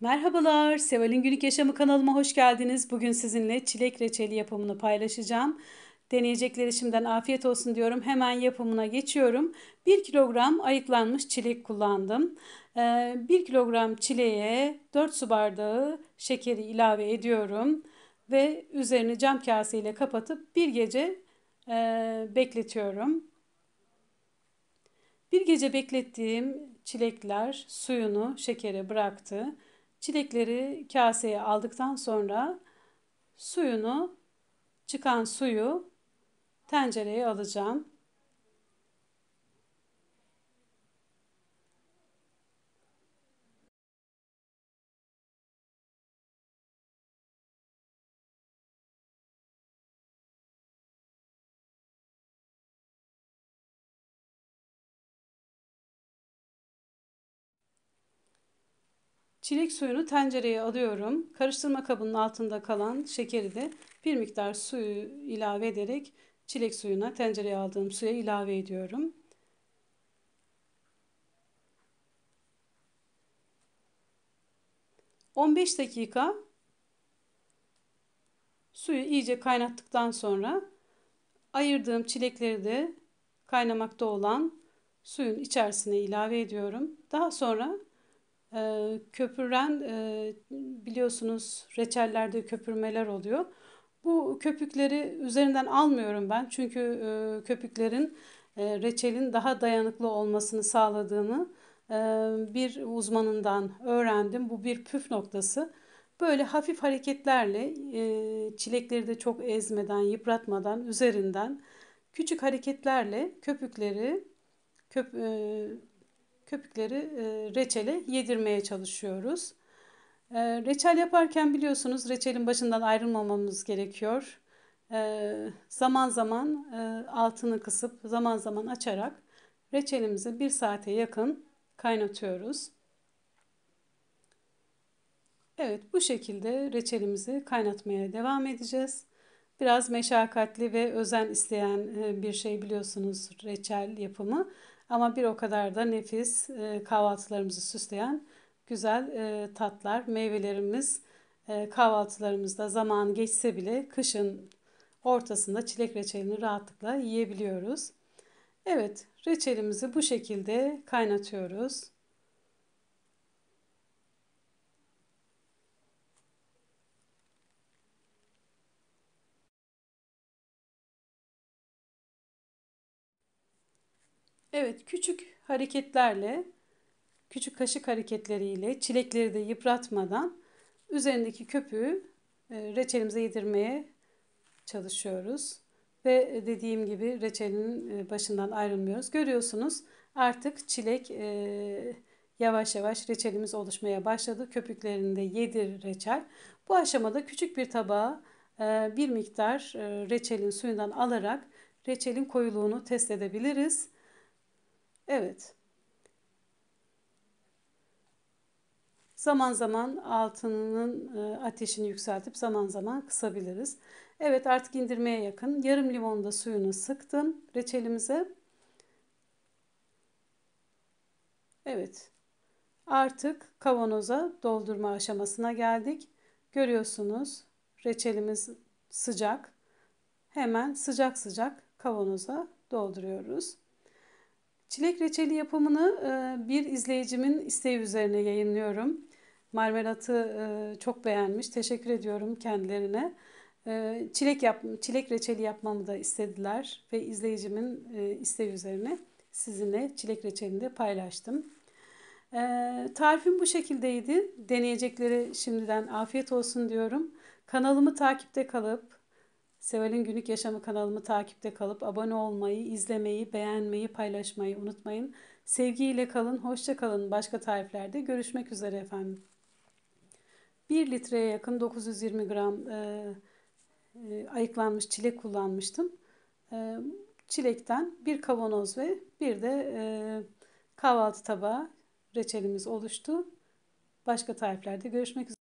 Merhabalar, Seval'in Günlük Yaşamı kanalıma hoş geldiniz. Bugün sizinle çilek reçeli yapımını paylaşacağım. Deneyecekleri şimdiden afiyet olsun diyorum. Hemen yapımına geçiyorum. 1 kilogram ayıklanmış çilek kullandım. 1 ee, kilogram çileğe 4 su bardağı şekeri ilave ediyorum. Ve üzerini cam kaseyle kapatıp bir gece e, bekletiyorum. Bir gece beklettiğim çilekler suyunu şekere bıraktı. Çilekleri kaseye aldıktan sonra suyunu çıkan suyu tencereye alacağım. Çilek suyunu tencereye alıyorum. Karıştırma kabının altında kalan şekeri de bir miktar suyu ilave ederek çilek suyuna tencereye aldığım suya ilave ediyorum. ...15 dakika... ...suyu iyice kaynattıktan sonra... ...ayırdığım çilekleri de... ...kaynamakta olan... ...suyun içerisine ilave ediyorum. Daha sonra ee, köpüren e, biliyorsunuz reçellerde köpürmeler oluyor. Bu köpükleri üzerinden almıyorum ben çünkü e, köpüklerin e, reçelin daha dayanıklı olmasını sağladığını bir uzmanından öğrendim. Bu bir püf noktası. Böyle hafif hareketlerle çilekleri de çok ezmeden, yıpratmadan üzerinden küçük hareketlerle köpükleri köp, köpükleri e, reçele yedirmeye çalışıyoruz. E, reçel yaparken biliyorsunuz reçelin başından ayrılmamamız gerekiyor. E, zaman zaman altını kısıp zaman zaman açarak reçelimizi bir saate yakın kaynatıyoruz. Evet bu şekilde reçelimizi kaynatmaya devam edeceğiz. Biraz meşakkatli ve özen isteyen bir şey biliyorsunuz reçel yapımı. Ama bir o kadar da nefis e, kahvaltılarımızı süsleyen güzel e, tatlar, meyvelerimiz e, kahvaltılarımızda zaman geçse bile kışın ortasında çilek reçelini rahatlıkla yiyebiliyoruz. Evet, reçelimizi bu şekilde kaynatıyoruz. Evet, küçük hareketlerle, küçük kaşık hareketleriyle çilekleri de yıpratmadan üzerindeki köpüğü e, reçelimize yedirmeye çalışıyoruz. Ve e, dediğim gibi reçelin e, başından ayrılmıyoruz. Görüyorsunuz artık çilek yavaş yavaş reçelimiz oluşmaya başladı. Köpüklerini de yedir reçel. Bu aşamada küçük bir tabağa bir miktar reçelin suyundan alarak reçelin koyuluğunu test edebiliriz. Evet. Zaman zaman altının e, ateşini yükseltip zaman zaman kısabiliriz. Evet artık indirmeye yakın. Yarım limonu da suyunu sıktım reçelimize. Evet. Artık kavanoza doldurma aşamasına geldik. Görüyorsunuz reçelimiz sıcak. Hemen sıcak sıcak kavanoza dolduruyoruz. Çilek reçeli yapımını e, bir izleyicimin isteği üzerine yayınlıyorum. Marmelatı e, çok beğenmiş. Teşekkür ediyorum kendilerine. E, çilek yap, çilek reçeli yapmamı da istediler ve izleyicimin isteği üzerine sizinle çilek reçelini de paylaştım. Tarifim bu şekildeydi. Deneyeceklere şimdiden afiyet olsun diyorum. Kanalımı takipte kalıp Seval'in Günlük Yaşamı kanalımı takipte kalıp abone olmayı, izlemeyi, beğenmeyi, paylaşmayı unutmayın. Sevgiyle kalın, hoşça kalın. Başka tariflerde görüşmek üzere efendim. 1 litreye yakın 920 gram e, e, ayıklanmış çilek kullanmıştım. E, çilekten bir kavanoz ve bir de e, kahvaltı tabağı reçelimiz oluştu. Başka tariflerde görüşmek üzere.